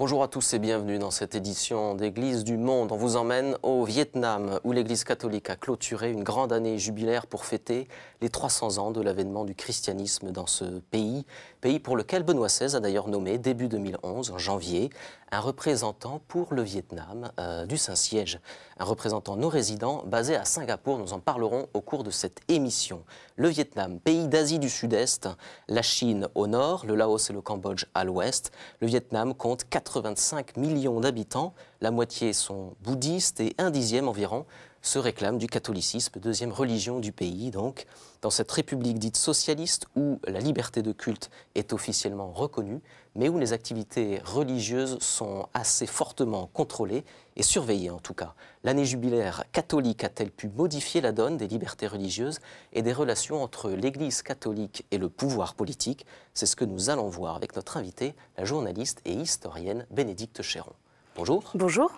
Bonjour à tous et bienvenue dans cette édition d'Église du Monde. On vous emmène au Vietnam où l'Église catholique a clôturé une grande année jubilaire pour fêter les 300 ans de l'avènement du christianisme dans ce pays, pays pour lequel Benoît XVI a d'ailleurs nommé début 2011, en janvier, un représentant pour le Vietnam euh, du Saint-Siège, un représentant non résident basé à Singapour. Nous en parlerons au cours de cette émission. Le Vietnam, pays d'Asie du Sud-Est, la Chine au nord, le Laos et le Cambodge à l'ouest, le Vietnam compte 4 85 millions d'habitants, la moitié sont bouddhistes et un dixième environ se réclame du catholicisme, deuxième religion du pays. Donc, dans cette république dite socialiste où la liberté de culte est officiellement reconnue, mais où les activités religieuses sont assez fortement contrôlées et surveillées en tout cas. L'année jubilaire catholique a-t-elle pu modifier la donne des libertés religieuses et des relations entre l'Église catholique et le pouvoir politique C'est ce que nous allons voir avec notre invitée, la journaliste et historienne Bénédicte Chéron. Bonjour. Bonjour.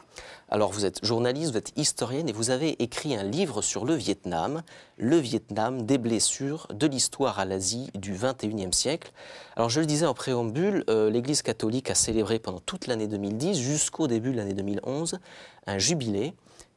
Alors vous êtes journaliste, vous êtes historienne et vous avez écrit un livre sur le Vietnam, Le Vietnam, des blessures de l'histoire à l'Asie du 21e siècle. Alors je le disais en préambule, euh, l'Église catholique a célébré pendant toute l'année 2010 jusqu'au début de l'année 2011 un jubilé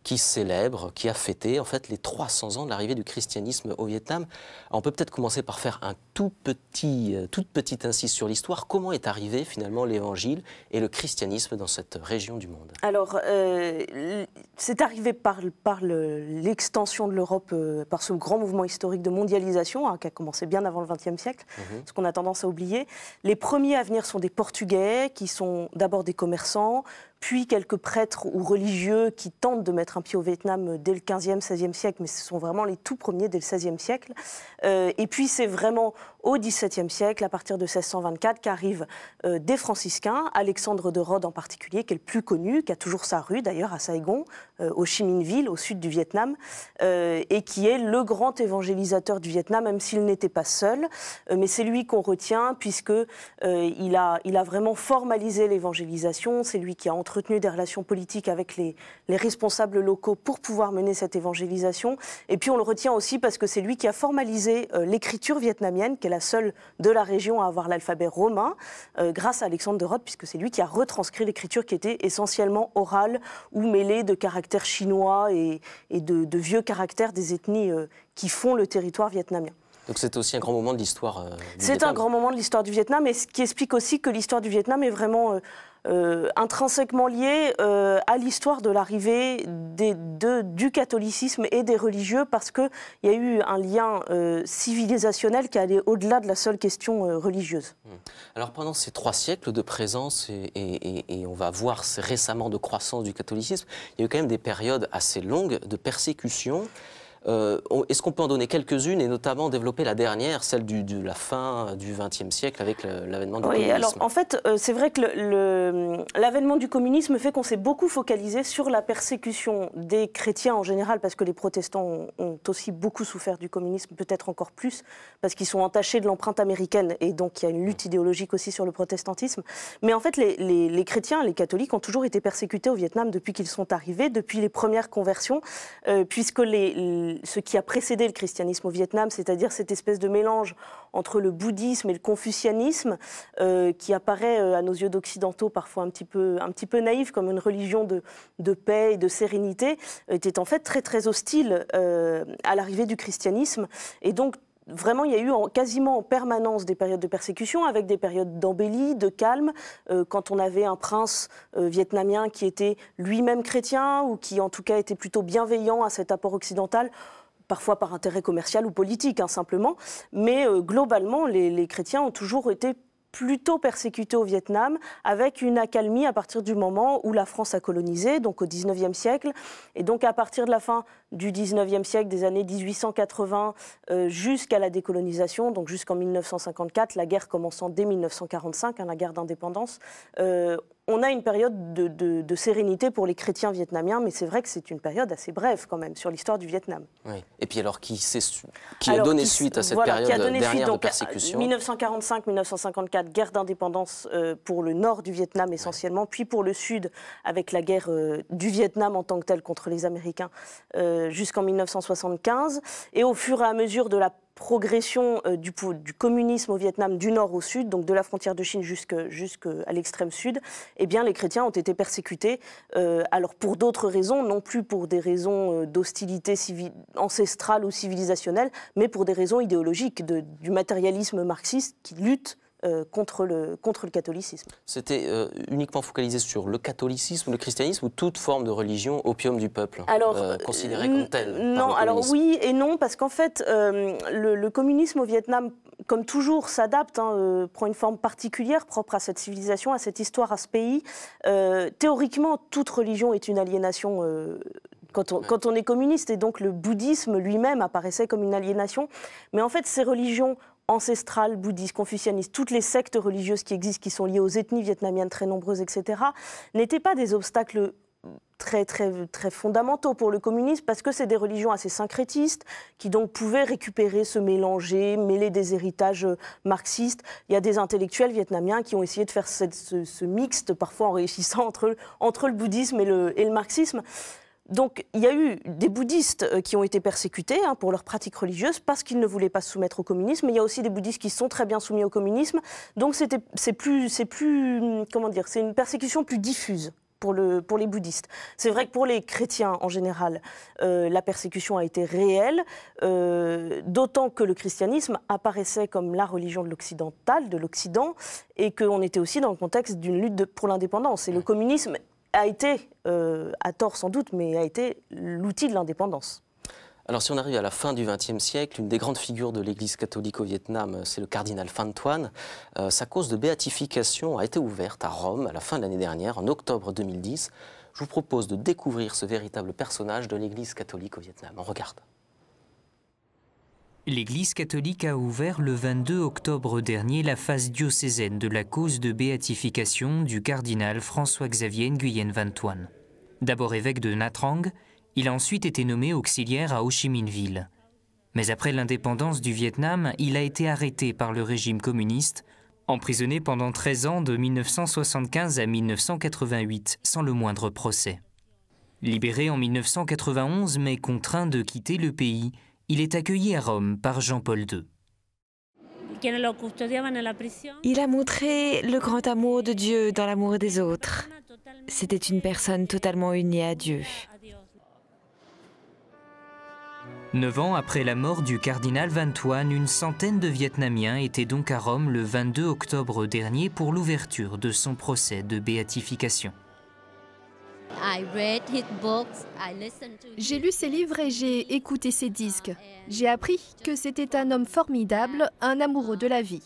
qui célèbre, qui a fêté en fait les 300 ans de l'arrivée du christianisme au Vietnam. on peut peut-être commencer par faire un tout petit, euh, toute petite incise sur l'histoire. Comment est arrivé finalement l'évangile et le christianisme dans cette région du monde Alors, euh, c'est arrivé par, par l'extension de l'Europe, euh, par ce grand mouvement historique de mondialisation hein, qui a commencé bien avant le XXe siècle, mhm. ce qu'on a tendance à oublier. Les premiers à venir sont des Portugais, qui sont d'abord des commerçants, puis quelques prêtres ou religieux qui tentent de mettre un pied au Vietnam dès le 15e, 16e siècle, mais ce sont vraiment les tout premiers dès le 16e siècle. Euh, et puis c'est vraiment au XVIIe siècle, à partir de 1624, qu'arrivent euh, des franciscains, Alexandre de Rhodes en particulier, qui est le plus connu, qui a toujours sa rue d'ailleurs à Saigon, euh, au Chi Ville, au sud du Vietnam, et qui est le grand évangélisateur du Vietnam, même s'il n'était pas seul. mais c'est lui qu'on retient, puisque il, a, il a vraiment formalisé l'évangélisation, c'est lui qui a entretenu des relations politiques avec les, responsables locaux pour pouvoir mener cette évangélisation. Et puis on le retient aussi parce que c'est lui qui a formalisé euh, l'écriture vietnamienne, qui est la seule de la région à avoir l'alphabet romain, euh, grâce à Alexandre de Rhodes, puisque c'est lui qui a retranscrit l'écriture qui était essentiellement orale ou mêlée de caractères chinois et, et de, vieux caractères des ethnies euh, qui font le territoire vietnamien. Donc c'est aussi un grand moment de l'histoire. c'est un grand moment de l'histoire du Vietnam, et ce qui explique aussi que l'histoire du Vietnam est vraiment euh, intrinsèquement lié euh, à l'histoire de l'arrivée du catholicisme et des religieux, parce qu'il y a eu un lien euh, civilisationnel qui allait au-delà de la seule question religieuse. Mmh. Alors pendant ces trois siècles de présence, et, et, on va voir récemment de croissance du catholicisme, il y a eu quand même des périodes assez longues de persécution. Euh, est-ce qu'on peut en donner quelques-unes et notamment développer la dernière, celle du, de la fin du XXe siècle avec l'avènement du oui, alors en fait, euh, c'est vrai que l'avènement le, du communisme fait qu'on s'est beaucoup focalisé sur la persécution des chrétiens en général, parce que les protestants ont, aussi beaucoup souffert du communisme, peut-être encore plus, parce qu'ils sont entachés de l'empreinte américaine et donc il y a une lutte idéologique aussi sur le protestantisme. Mais en fait, les, chrétiens, les catholiques ont toujours été persécutés au Vietnam depuis qu'ils sont arrivés, depuis les premières conversions, euh, puisque les ce qui a précédé le christianisme au Vietnam, c'est-à-dire cette espèce de mélange entre le bouddhisme et le confucianisme, euh, qui apparaît euh, à nos yeux d'occidentaux parfois un petit peu, un naïf comme une religion de, paix et de sérénité, était en fait très très hostile euh, à l'arrivée du christianisme. Et donc vraiment, il y a eu en, quasiment en permanence des périodes de persécution, avec des périodes d'embellie, de calme. Euh, quand on avait un prince euh, vietnamien qui était lui-même chrétien, ou qui en tout cas était plutôt bienveillant à cet apport occidental, parfois par intérêt commercial ou politique, hein, simplement. Mais euh, globalement, les chrétiens ont toujours été plutôt persécutés au Vietnam, avec une accalmie à partir du moment où la France a colonisé, donc au 19e siècle. Et donc à partir de la fin du 19e siècle, des années 1880 euh, jusqu'à la décolonisation, donc jusqu'en 1954, la guerre commençant dès 1945, hein, la guerre d'indépendance, euh, on a une période de, sérénité pour les chrétiens vietnamiens, mais c'est vrai que c'est une période assez brève quand même sur l'histoire du Vietnam. Oui. Et puis alors qui, qui a donné suite à cette période dernière de persécution 1945-1954, guerre d'indépendance euh, pour le nord du Vietnam essentiellement, puis pour le sud avec la guerre euh, du Vietnam en tant que telle contre les Américains euh, jusqu'en 1975. Et au fur et à mesure de la progression euh, du, communisme au Vietnam du nord au sud, donc de la frontière de Chine jusqu'à l'extrême sud, eh bien, les chrétiens ont été persécutés, euh, alors pour d'autres raisons, non plus pour des raisons euh, d'hostilité ancestrale ou civilisationnelle, mais pour des raisons idéologiques, du matérialisme marxiste qui lutte euh, contre, le, contre le catholicisme. C'était euh, uniquement focalisé sur le catholicisme, le christianisme ou toute forme de religion opium du peuple, euh, alors, considérée comme telle Non, alors oui et non, parce qu'en fait, le, communisme au Vietnam, comme toujours, s'adapte, hein, prend une forme particulière propre à cette civilisation, à cette histoire, à ce pays. théoriquement, toute religion est une aliénation quand quand on, est communiste. Et donc le bouddhisme lui-même apparaissait comme une aliénation. Mais en fait, ces religions ancestrales, bouddhistes, confucianistes, toutes les sectes religieuses qui existent, qui sont liées aux ethnies vietnamiennes très nombreuses, etc., n'étaient pas des obstacles très, très, très fondamentaux pour le communisme parce que c'est des religions assez syncrétistes qui donc pouvaient récupérer, se mélanger, mêler des héritages marxistes. Il y a des intellectuels vietnamiens qui ont essayé de faire ce, mixte, parfois en réussissant entre, entre le bouddhisme et le marxisme. Donc il y a eu des bouddhistes euh, qui ont été persécutés hein, pour leurs pratiques religieuses parce qu'ils ne voulaient pas se soumettre au communisme. il y a aussi des bouddhistes qui sont très bien soumis au communisme. Donc c'est plus, plus, hum, comment dire, c'est une persécution plus diffuse. Pour, le, pour les bouddhistes. C'est vrai que pour les chrétiens en général, euh, la persécution a été réelle, euh, d'autant que le christianisme apparaissait comme la religion de l'occidental, de l'Occident, et qu'on était aussi dans le contexte d'une lutte pour l'indépendance. Et le communisme a été, euh, à tort sans doute, mais a été l'outil de l'indépendance. Alors si on arrive à la fin du XXe siècle, une des grandes figures de l'Église catholique au Vietnam, euh, c'est le cardinal Phan euh, sa cause de béatification a été ouverte à Rome à la fin de l'année dernière, en octobre 2010. Je vous propose de découvrir ce véritable personnage de l'Église catholique au Vietnam. On regarde. L'Église catholique a ouvert le 22 octobre dernier la phase diocésaine de la cause de béatification du cardinal François-Xavier Nguyen Van Thuan. D'abord évêque de Natrang, il a ensuite été nommé auxiliaire à Ho Chi Minh-Ville. Mais après l'indépendance du Vietnam, il a été arrêté par le régime communiste, emprisonné pendant 13 ans de 1975 à 1988 sans le moindre procès. Libéré en 1991 mais contraint de quitter le pays, il est accueilli à Rome par Jean-Paul II. Il a montré le grand amour de Dieu dans l'amour des autres. C'était une personne totalement unie à Dieu. Neuf ans après la mort du cardinal Van Thuan, une centaine de Vietnamiens étaient donc à Rome le 22 octobre dernier pour l'ouverture de son procès de béatification. J'ai lu ses livres et j'ai écouté ses disques. J'ai appris que c'était un homme formidable, un amoureux de la vie.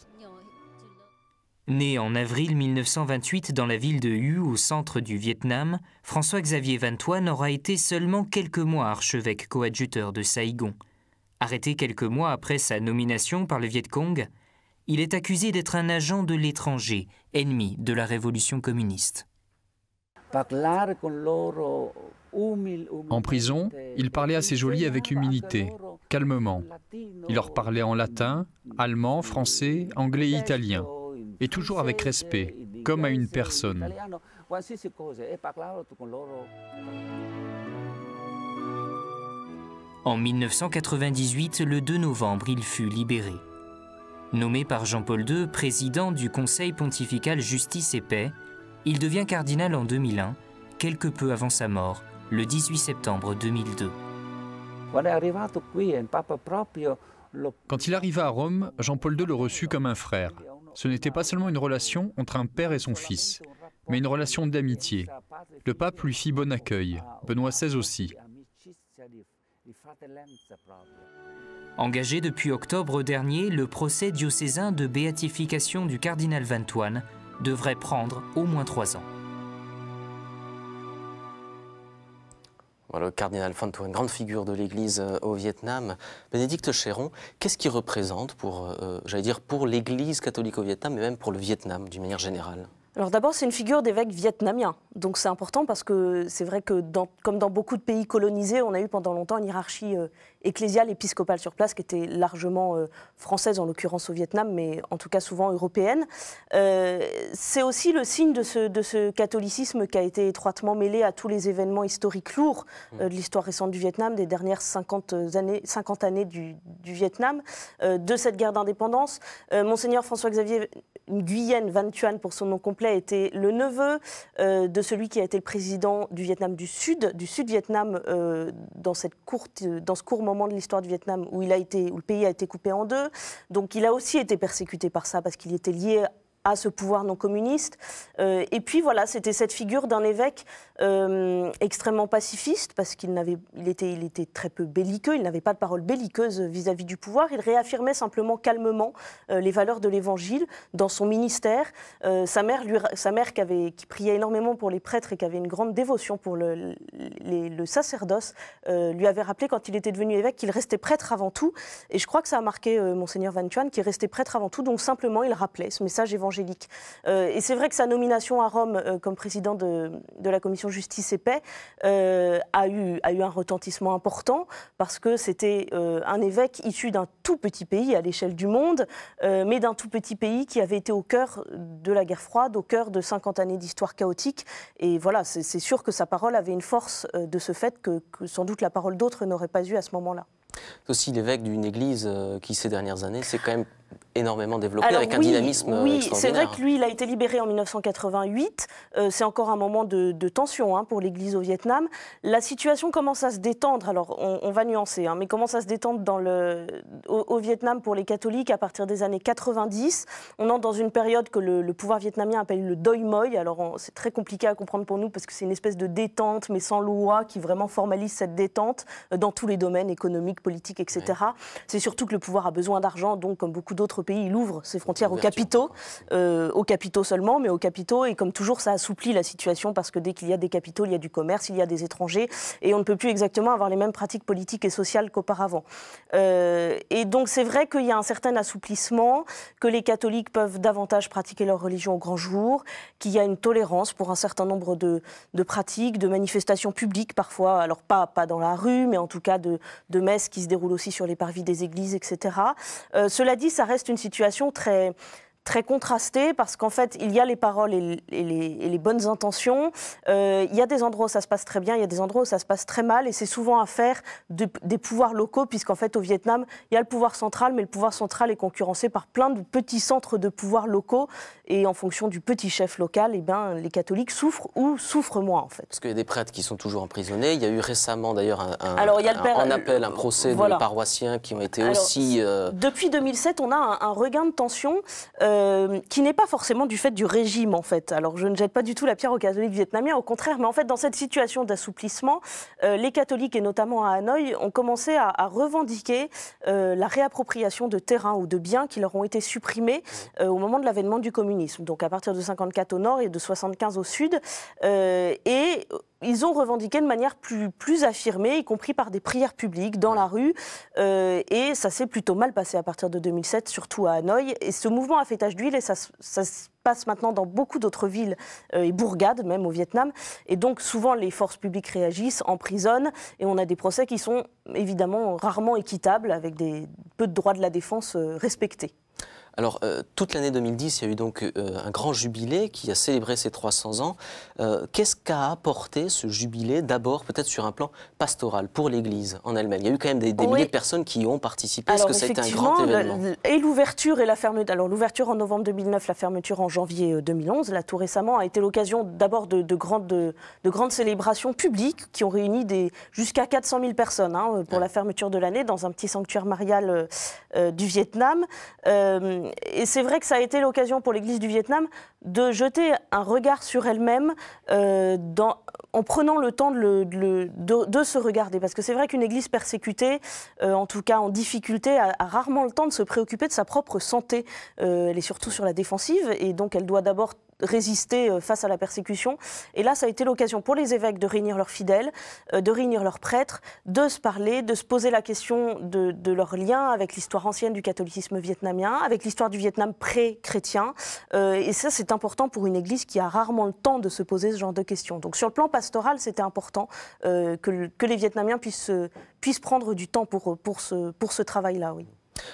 Né en avril 1928 dans la ville de Hu au centre du Vietnam, François-Xavier Van Toine aura été seulement quelques mois archevêque coadjuteur de Saïgon. Arrêté quelques mois après sa nomination par le Viet Cong, il est accusé d'être un agent de l'étranger, ennemi de la révolution communiste. En prison, il parlait à ses jolis avec humilité, calmement. Il leur parlait en latin, allemand, français, anglais et italien, et toujours avec respect, comme à une personne. En 1998, le 2 novembre, il fut libéré. Nommé par Jean-Paul II président du Conseil pontifical Justice et Paix, il devient cardinal en 2001, quelque peu avant sa mort, le 18 septembre 2002. Quand il arriva à Rome, Jean-Paul II le reçut comme un frère. Ce n'était pas seulement une relation entre un père et son fils, mais une relation d'amitié. Le pape lui fit bon accueil, Benoît XVI aussi. Engagé depuis octobre dernier, le procès diocésain de béatification du cardinal Vantoine devrait prendre au moins trois ans. le cardinal Phan une grande figure de l'Église euh, au Vietnam. Bénédicte Chéron, qu'est-ce qu'il représente pour, euh, euh, j'allais dire, pour l'Église catholique au Vietnam, mais même pour le Vietnam d'une manière générale alors d'abord, c'est une figure d'évêque vietnamien. Donc c'est important parce que c'est vrai que, dans, comme dans beaucoup de pays colonisés, on a eu pendant longtemps une hiérarchie ecclésiale, épiscopale sur place, qui était largement euh, française, en l'occurrence au Vietnam, mais en tout cas souvent européenne. Euh, c'est aussi le signe de ce, de ce, catholicisme qui a été étroitement mêlé à tous les événements historiques lourds euh, de l'histoire récente du Vietnam, des dernières 50 années, 50 années du, Vietnam, de cette guerre d'indépendance. Monseigneur François-Xavier Nguyen Van Thuan, pour son nom complet, était le neveu de celui qui a été le président du Vietnam du Sud, du Sud-Vietnam, dans, cette courte, dans ce court moment moment de l'histoire du Vietnam où, il a été, où le pays a été coupé en deux. Donc il a aussi été persécuté par ça parce qu'il était lié à ce pouvoir non communiste. Euh, et puis voilà, c'était cette figure d'un évêque euh, extrêmement pacifiste, parce qu'il n'avait, il était, il était très peu belliqueux, il n'avait pas de parole belliqueuse vis-à-vis du pouvoir. Il réaffirmait simplement calmement euh, les valeurs de l'Évangile dans son ministère. sa mère, lui, sa mère qui, avait, qui priait énormément pour les prêtres et qui avait une grande dévotion pour le, le sacerdoce, lui avait rappelé quand il était devenu évêque qu'il restait prêtre avant tout. Et je crois que ça a marqué monseigneur Van Chuan, qui restait prêtre avant tout. Donc simplement, il rappelait ce message évangélique euh, et c'est vrai que sa nomination à Rome euh, comme président de, la commission justice et paix euh, a, eu, a eu un retentissement important parce que c'était un évêque issu d'un tout petit pays à l'échelle du monde, mais d'un tout petit pays qui avait été au cœur de la guerre froide, au cœur de 50 années d'histoire chaotique. Et voilà, c'est sûr que sa parole avait une force de ce fait que, que sans doute la parole d'autres n'aurait pas eu à ce moment-là. C'est aussi l'évêque d'une église qui, ces dernières années, c'est quand même énormément développé avec un dynamisme. Oui, c'est vrai que lui, il a été libéré en 1988. Euh, c'est encore un moment de, tension hein, pour l'Église au Vietnam. La situation commence à se détendre. Alors, on, va nuancer, hein, mais commence à se détendre dans le, au, Vietnam pour les catholiques à partir des années 90. On entre dans une période que le, pouvoir vietnamien appelle le doi moi. Alors, c'est très compliqué à comprendre pour nous parce que c'est une espèce de détente, mais sans loi, qui vraiment formalise cette détente euh, dans tous les domaines économiques, politiques, etc. C'est surtout que le pouvoir a besoin d'argent, donc comme beaucoup d'autres pays, il ouvre ses frontières aux capitaux, euh, aux capitaux seulement, mais aux capitaux. Et comme toujours, ça assouplit la situation parce que dès qu'il y a des capitaux, il y a du commerce, il y a des étrangers, et on ne peut plus exactement avoir les mêmes pratiques politiques et sociales qu'auparavant. Euh, et donc c'est vrai qu'il y a un certain assouplissement, que les catholiques peuvent davantage pratiquer leur religion au grand jour, qu'il y a une tolérance pour un certain nombre de, pratiques, de manifestations publiques parfois, alors pas, pas dans la rue, mais en tout cas de, messes qui se déroulent aussi sur les parvis des églises, etc. Euh, cela dit, ça reste une situation très, très contrasté parce qu'en fait, il y a les paroles et, les, bonnes intentions. Euh, il y a des endroits où ça se passe très bien, il y a des endroits où ça se passe très mal et c'est souvent affaire des pouvoirs locaux puisqu'en fait, au Vietnam, il y a le pouvoir central, mais le pouvoir central est concurrencé par plein de petits centres de pouvoirs locaux et en fonction du petit chef local, eh ben, les catholiques souffrent ou souffrent moins en fait. Parce qu'il y a des prêtres qui sont toujours emprisonnés. Il y a eu récemment d'ailleurs un, un appel, un procès de paroissiens qui ont été aussi... Euh, depuis 2007, on a un, regain de tension. Euh, euh, qui n'est pas forcément du fait du régime, en fait. Alors, je ne jette pas du tout la pierre aux catholiques vietnamiens, au contraire, mais en fait, dans cette situation d'assouplissement, euh, les catholiques, et notamment à Hanoï, ont commencé à, revendiquer euh, la réappropriation de terrains ou de biens qui leur ont été supprimés au moment de l'avènement du communisme, donc à partir de 1954 au nord et de 75 au sud. et ils ont revendiqué de manière plus, affirmée, y compris par des prières publiques dans la rue. Euh, et ça s'est plutôt mal passé à partir de 2007, surtout à Hanoï. Et ce mouvement a fait tache d'huile et ça, se passe maintenant dans beaucoup d'autres villes euh, et bourgades, même au Vietnam. Et donc souvent, les forces publiques réagissent, emprisonnent. Et on a des procès qui sont évidemment rarement équitables, avec peu de droits de la défense euh, respectés. Alors, euh, toute l'année 2010, il y a eu donc euh, un grand jubilé qui a célébré ses 300 ans. Euh, qu'est-ce qu'a apporté ce jubilé, d'abord peut-être sur un plan pastoral, pour l'Église en elle-même Il y a eu quand même des, milliers de personnes qui ont participé. Est-ce que ça un grand événement Et l'ouverture et la fermeture. Alors, l'ouverture en novembre 2009, la fermeture en janvier 2011, là tout récemment, a été l'occasion d'abord de, grandes, célébrations publiques qui ont réuni jusqu'à 400 000 personnes hein, pour la fermeture de l'année dans un petit sanctuaire marial du Vietnam et c'est vrai que ça a été l'occasion pour l'Église du Vietnam de jeter un regard sur elle-même euh, en prenant le temps de, se regarder. Parce que c'est vrai qu'une Église persécutée, euh, en tout cas en difficulté, a, a, rarement le temps de se préoccuper de sa propre santé. Euh, elle est surtout sur la défensive et donc elle doit d'abord résister euh, face à la persécution. Et là, ça a été l'occasion pour les évêques de réunir leurs fidèles, euh, de réunir leurs prêtres, de se parler, de se poser la question de, de leur lien avec l'histoire ancienne du catholicisme vietnamien, avec l'histoire du Vietnam pré-chrétien. Euh, et ça, c'est important pour une Église qui a rarement le temps de se poser ce genre de questions. Donc sur le plan pastoral, c'était important que, les Vietnamiens puissent, puissent prendre du temps pour, pour ce, pour ce travail-là. Oui.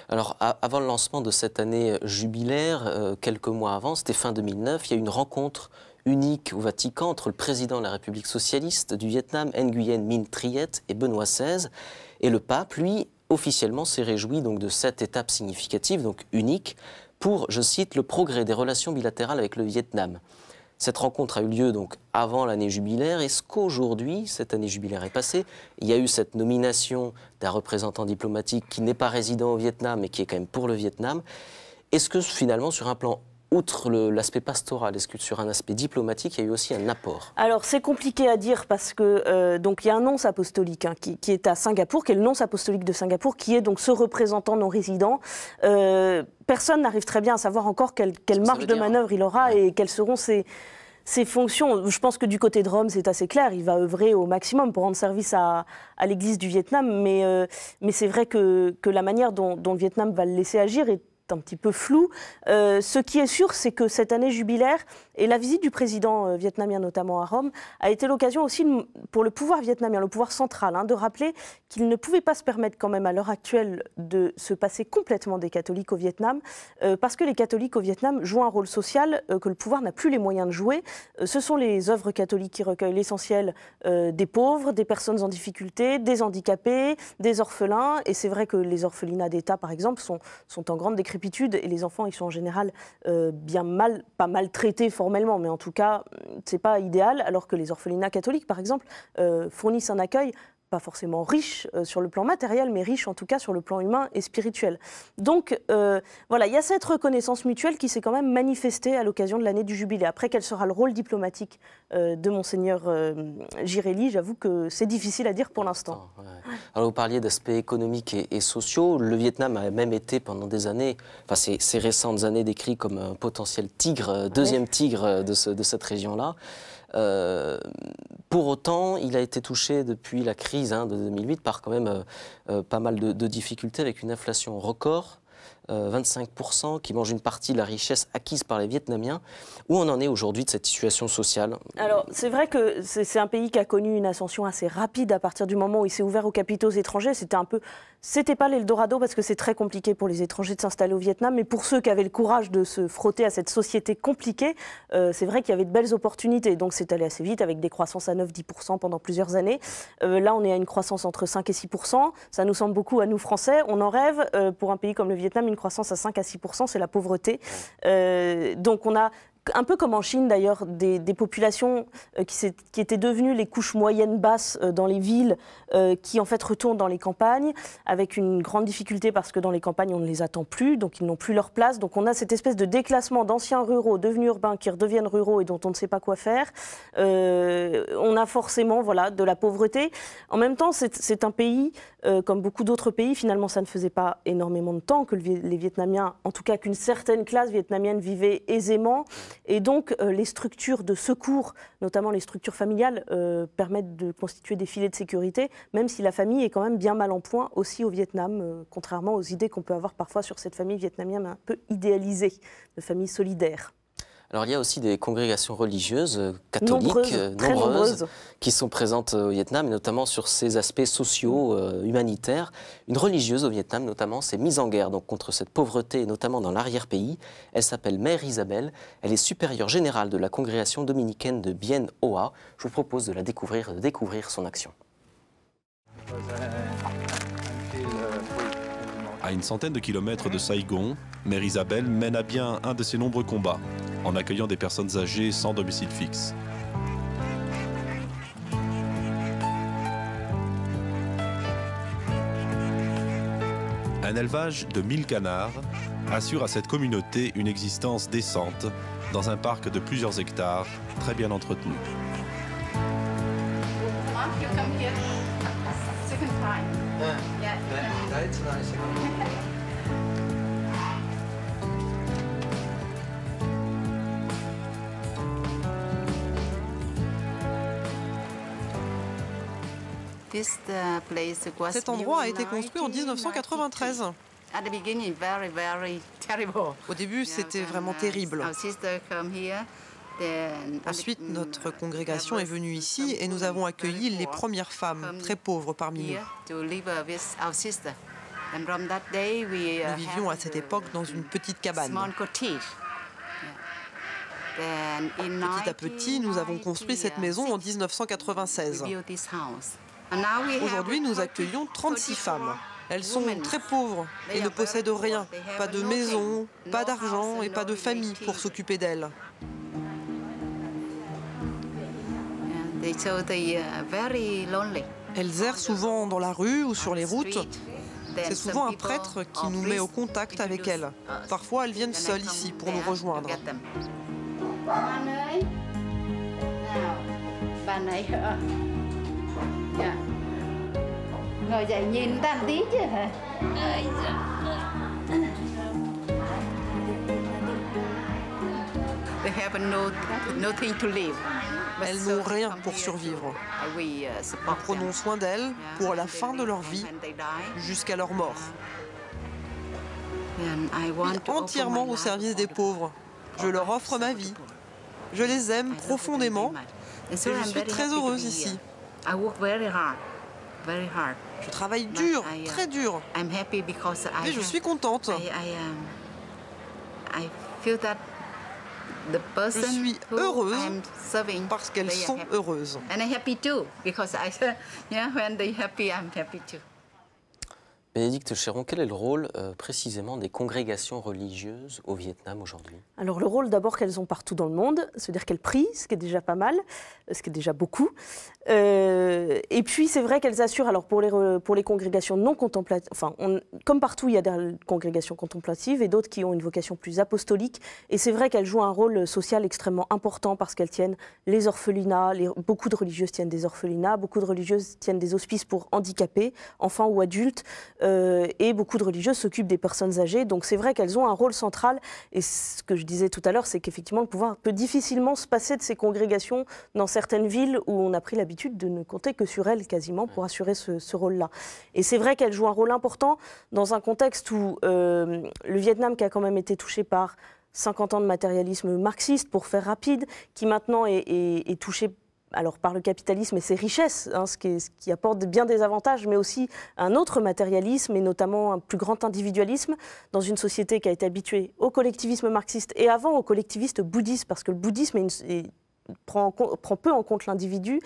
Alors, avant le lancement de cette année euh, jubilaire, euh, quelques mois avant, c'était fin 2009, il y a eu une rencontre unique au Vatican entre le président de la République socialiste du Vietnam, Nguyen Minh Triet, et Benoît XVI. Et le pape, lui, officiellement s'est réjoui donc de cette étape significative, donc unique, pour, je cite, le progrès des relations bilatérales avec le Vietnam. Cette rencontre a eu lieu donc avant l'année jubilaire. Est-ce qu'aujourd'hui, cette année jubilaire est passée, il y a eu cette nomination d'un représentant diplomatique qui n'est pas résident au Vietnam mais qui est quand même pour le Vietnam Est-ce que finalement, sur un plan outre l'aspect pastoral, est-ce que sur un aspect diplomatique, il y a eu aussi un apport Alors c'est compliqué à dire parce que euh, donc il y a un nonce apostolique hein, qui, est à Singapour, qui est le nonce apostolique de Singapour, qui est donc ce représentant non résident. Euh, personne n'arrive très bien à savoir encore quelle, marge de hein. manœuvre il aura et quelles seront ses fonctions. Je pense que du côté de Rome, c'est assez clair. Il va œuvrer au maximum pour rendre service à, l'Église du Vietnam. Mais, euh, mais c'est vrai que, la manière dont, dont, le Vietnam va le laisser agir est un petit peu flou. Euh, ce qui est sûr, c'est que cette année jubilaire, et la visite du président euh, vietnamien, notamment à Rome, a été l'occasion aussi pour le pouvoir vietnamien, le pouvoir central, hein, de rappeler qu'il ne pouvait pas se permettre quand même à l'heure actuelle de se passer complètement des catholiques au Vietnam, euh, parce que les catholiques au Vietnam jouent un rôle social euh, que le pouvoir n'a plus les moyens de jouer. ce sont les œuvres catholiques qui recueillent l'essentiel des pauvres, des personnes en difficulté, des handicapés, des orphelins. Et c'est vrai que les orphelinats d'État, par exemple, sont, en grande décrépitude et les enfants, ils sont en général bien mal, pas maltraités, traités mais en tout cas, c'est pas idéal, alors que les orphelinats catholiques, par exemple, euh, fournissent un accueil pas forcément riche euh, sur le plan matériel, mais riche en tout cas sur le plan humain et spirituel. Donc euh, voilà, il y a cette reconnaissance mutuelle qui s'est quand même manifestée à l'occasion de l'année du jubilé. Après, quel sera le rôle diplomatique euh, de monseigneur Girelli J'avoue que c'est difficile à dire pour l'instant. Alors vous parliez d'aspects économiques et, sociaux. Le Vietnam a même été pendant des années, enfin ces, récentes années, décrit comme un potentiel tigre, deuxième tigre de, cette région-là. Pour autant, il a été touché depuis la crise hein, de 2008 par quand même euh, euh, pas mal de, difficultés avec une inflation record. 25% euh, qui mange une partie de la richesse acquise par les Vietnamiens. Où on en est aujourd'hui de cette situation sociale Alors, c'est vrai que c'est un pays qui a connu une ascension assez rapide à partir du moment où il s'est ouvert aux capitaux étrangers. C'était un peu c'était pas l'Eldorado parce que c'est très compliqué pour les étrangers de s'installer au Vietnam, mais pour ceux qui avaient le courage de se frotter à cette société compliquée, euh, c'est vrai qu'il y avait de belles opportunités. Donc c'est allé assez vite avec des croissances à 9-10% pendant plusieurs années. Euh, là, on est à une croissance entre 5 et 6%. Ça nous semble beaucoup à nous Français. On en rêve. Euh, pour un pays comme le Vietnam, une croissance à 5 à 6%, c'est la pauvreté. donc on a un peu comme en Chine d'ailleurs, des, populations euh, qui, étaient devenues les couches moyennes basses euh, dans les villes, euh, qui en fait retournent dans les campagnes, avec une grande difficulté parce que dans les campagnes on ne les attend plus, donc ils n'ont plus leur place. Donc on a cette espèce de déclassement d'anciens ruraux devenus urbains qui redeviennent ruraux et dont on ne sait pas quoi faire. on a forcément voilà de la pauvreté. En même temps, c'est un pays comme beaucoup d'autres pays. Finalement, ça ne faisait pas énormément de temps que les Vietnamiens, en tout cas qu'une certaine classe vietnamienne vivait aisément. Et donc, euh, les structures de secours, notamment les structures familiales, euh, permettent de constituer des filets de sécurité, même si la famille est quand même bien mal en point aussi au Vietnam, euh, contrairement aux idées qu'on peut avoir parfois sur cette famille vietnamienne un peu idéalisée, de famille solidaire. Alors il y a aussi des congrégations religieuses euh, catholiques euh, nombreuses, qui sont présentes au Vietnam, et notamment sur ces aspects sociaux, euh, humanitaires. Une religieuse au Vietnam, notamment, s'est mise en guerre donc, contre cette pauvreté, notamment dans l'arrière-pays. Elle s'appelle Mère Isabelle. Elle est supérieure générale de la congrégation dominicaine de Bien Hoa. Je vous propose de la découvrir, de découvrir son action. À une centaine de kilomètres de Saigon, Mère Isabelle mène à bien un de ses nombreux combats, en accueillant des personnes âgées sans domicile fixe. Un élevage de 1000 canards assure à cette communauté une existence décente dans un parc de plusieurs hectares très bien entretenu. Uh, Cet endroit a été construit en 1993. Au début, c'était vraiment uh, terrible. Ensuite, mm, notre congrégation est venue ici et nous avons accueilli les premières femmes, très pauvres parmi nous. Uh, nous vivions à cette époque dans une petite cabane. Petit à petit, nous avons construit cette maison en 1996. Aujourd'hui, nous accueillons 36 femmes. Elles sont très pauvres et ne possèdent rien, pas de maison, pas d'argent et pas de famille pour s'occuper d'elles. Uh, elles errent souvent dans la rue ou sur les routes. C'est souvent un prêtre qui nous met au contact avec elles. Uh, Parfois, elles viennent seules ici pour nous rejoindre. Elles n'ont rien pour survivre. Nous uh, prenons soin d'elles pour la fin de leur vie jusqu'à leur mort. Entièrement au service des pauvres. Je leur offre ma vie. Je les aime profondément je suis très heureuse uh, ici. I work very hard. Very hard. Je travaille dur, uh, très dur. I'm happy because uh, I, I, um, I feel that the person je suis heureuse I'm serving, parce qu'elles sont heureuses. And I'm happy too because I, yeah, when they're happy, I'm happy too. Bénédicte Chéron, quel est le rôle euh, précisément des congrégations religieuses au Vietnam aujourd'hui Alors le rôle d'abord qu'elles ont partout dans le monde, c'est-à-dire qu'elles prient, ce qui est déjà pas mal, ce qui est déjà beaucoup. Euh, et puis c'est vrai qu'elles assurent, alors pour les, pour les congrégations non contemplatives, enfin comme partout il y a des congrégations contemplatives et d'autres qui ont une vocation plus apostolique, et c'est vrai qu'elles jouent un rôle social extrêmement important parce qu'elles tiennent les orphelinats, beaucoup de religieuses tiennent des orphelinats, beaucoup de religieuses tiennent des hospices pour handicapés, enfants ou adultes. Euh, euh, et beaucoup de religieuses s'occupent des personnes âgées. Donc c'est vrai qu'elles ont un rôle central. Et ce que je disais tout à l'heure, c'est qu'effectivement, le pouvoir peut difficilement se passer de ces congrégations dans certaines villes où on a pris l'habitude de ne compter que sur elles quasiment pour assurer ce, rôle-là. Et c'est vrai qu'elles jouent un rôle important dans un contexte où euh, le Vietnam, qui a quand même été touché par 50 ans de matérialisme marxiste, pour faire rapide, qui maintenant est, touché est touché alors par le capitalisme et ses richesses, hein, ce, qui apporte bien des avantages, mais aussi un autre matérialisme et notamment un plus grand individualisme dans une société qui a été habituée au collectivisme marxiste et avant au collectiviste bouddhiste, parce que le bouddhisme prend, peu en compte l'individu,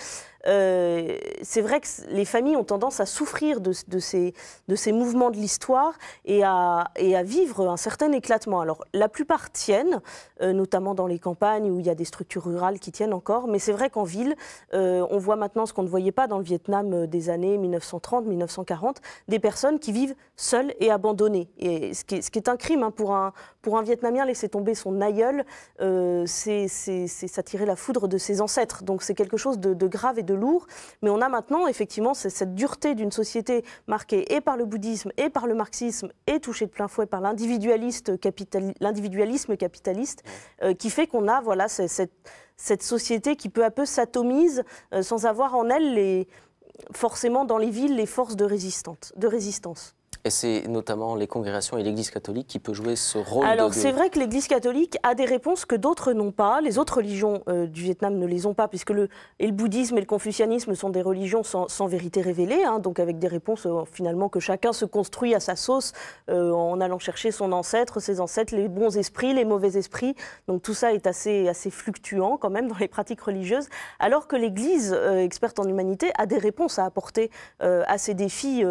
euh, c'est vrai que les familles ont tendance à souffrir de, ces, de ces, mouvements de l'histoire et à, et à, vivre un certain éclatement. Alors, la plupart tiennent, euh, notamment dans les campagnes où il y a des structures rurales qui tiennent encore, mais c'est vrai qu'en ville, euh, on voit maintenant ce qu'on ne voyait pas dans le Vietnam des années 1930-1940, des personnes qui vivent seules et abandonnées. Et ce qui est, ce qui est un crime hein, pour, un, pour un Vietnamien, laisser tomber son aïeul, c'est s'attirer la foudre de ses ancêtres. Donc, c'est quelque chose de, de grave et de lourd. Mais on a maintenant effectivement cette dureté d'une société marquée et par le bouddhisme et par le marxisme et touchée de plein fouet par l'individualisme capitaliste euh, qui fait qu'on a voilà cette, société qui peu à peu s'atomise euh, sans avoir en elle les, forcément dans les villes les forces de, résistante, de résistance. Et c'est notamment les congrégations et l'Église catholique qui peut jouer ce rôle. Alors c'est vrai que l'Église catholique a des réponses que d'autres n'ont pas. Les autres religions euh, du Vietnam ne les ont pas, puisque le, et le bouddhisme et le confucianisme sont des religions sans, vérité révélée, hein, donc avec des réponses euh, finalement que chacun se construit à sa sauce euh, en allant chercher son ancêtre, ses ancêtres, les bons esprits, les mauvais esprits. Donc tout ça est assez, assez fluctuant quand même dans les pratiques religieuses, alors que l'Église, experte en humanité, a des réponses à apporter à ces défis,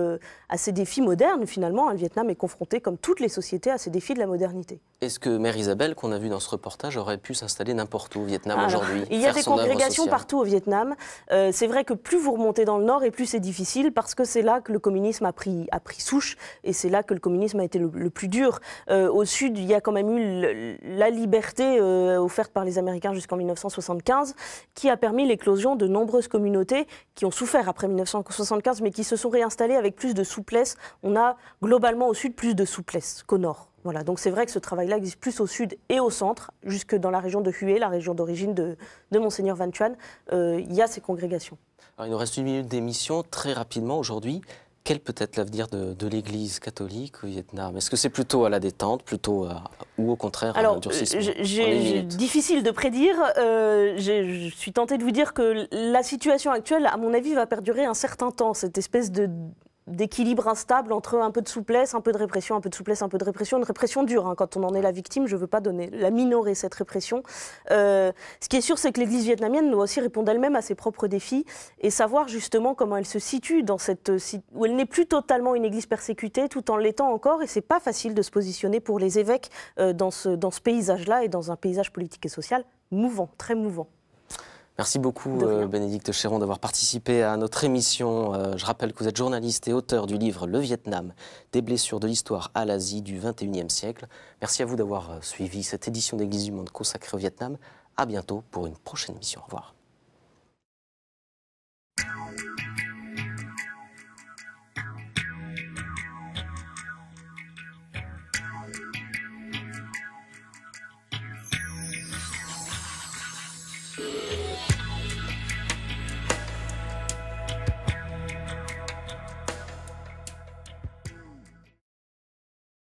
à ces défis modernes Finalement, le Vietnam est confronté, comme toutes les sociétés, à ces défis de la modernité. Est-ce que Mère Isabelle, qu'on a vu dans ce reportage, aurait pu s'installer n'importe où au Vietnam aujourd'hui Il y a des congrégations partout au Vietnam. Euh, c'est vrai que plus vous remontez dans le nord, et plus c'est difficile, parce que c'est là que le communisme a pris, a pris souche, et c'est là que le communisme a été le, plus dur. Euh, au sud, il y a quand même eu la liberté euh, offerte par les Américains jusqu'en 1975, qui a permis l'éclosion de nombreuses communautés qui ont souffert après 1975, mais qui se sont réinstallées avec plus de souplesse. On a globalement au sud plus de souplesse qu'au nord. Voilà, donc c'est vrai que ce travail-là existe plus au sud et au centre, jusque dans la région de Hué, la région d'origine de, de Monseigneur Van Tuan, euh, il y a ces congrégations. Alors, il nous reste une minute d'émission, très rapidement aujourd'hui. Quel peut être l'avenir de, de l'Église catholique au Vietnam Est-ce que c'est plutôt à la détente, plutôt ou au contraire à un durcissement euh, Difficile de prédire. Euh, je suis tentée de vous dire que la situation actuelle, à mon avis, va perdurer un certain temps. Cette espèce de d'équilibre instable entre un peu de souplesse, un peu de répression, un peu de souplesse, un peu de répression, une répression dure. Hein. quand on en est la victime, je ne veux pas donner la minorer cette répression. Euh, ce qui est sûr, c'est que l'Église vietnamienne doit aussi répondre elle-même à ses propres défis et savoir justement comment elle se situe dans cette euh, où elle n'est plus totalement une Église persécutée, tout en l'étant encore. Et c'est pas facile de se positionner pour les évêques euh, dans ce dans ce paysage-là et dans un paysage politique et social mouvant, très mouvant. Merci beaucoup, euh, Bénédicte Chéron, d'avoir participé à notre émission. Euh, je rappelle que vous êtes journaliste et auteur du livre Le Vietnam, des blessures de l'histoire à l'Asie du XXIe siècle. Merci à vous d'avoir euh, suivi cette édition d'Église du Monde consacrée au Vietnam. À bientôt pour une prochaine émission. Au revoir.